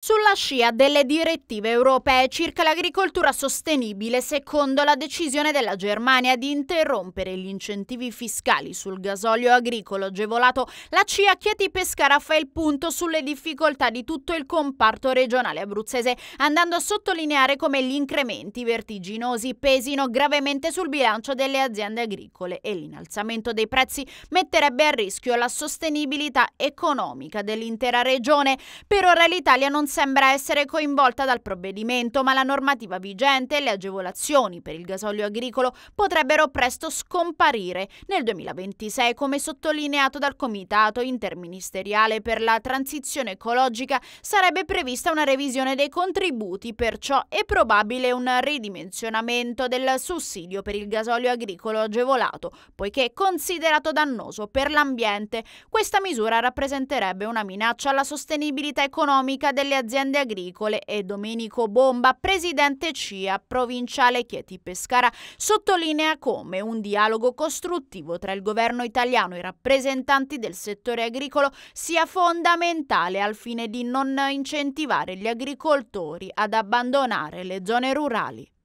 Sulla scia delle direttive europee circa l'agricoltura sostenibile, secondo la decisione della Germania di interrompere gli incentivi fiscali sul gasolio agricolo agevolato, la CIA Chieti Pescara fa il punto sulle difficoltà di tutto il comparto regionale abruzzese, andando a sottolineare come gli incrementi vertiginosi pesino gravemente sul bilancio delle aziende agricole e l'innalzamento dei prezzi metterebbe a rischio la sostenibilità economica dell'intera regione. Per ora l'Italia non sembra essere coinvolta dal provvedimento, ma la normativa vigente e le agevolazioni per il gasolio agricolo potrebbero presto scomparire nel 2026, come sottolineato dal Comitato Interministeriale per la Transizione Ecologica, sarebbe prevista una revisione dei contributi, perciò è probabile un ridimensionamento del sussidio per il gasolio agricolo agevolato, poiché è considerato dannoso per l'ambiente. Questa misura rappresenterebbe una minaccia alla sostenibilità economica delle aziende agricole e Domenico Bomba, presidente CIA provinciale Chieti Pescara, sottolinea come un dialogo costruttivo tra il governo italiano e i rappresentanti del settore agricolo sia fondamentale al fine di non incentivare gli agricoltori ad abbandonare le zone rurali.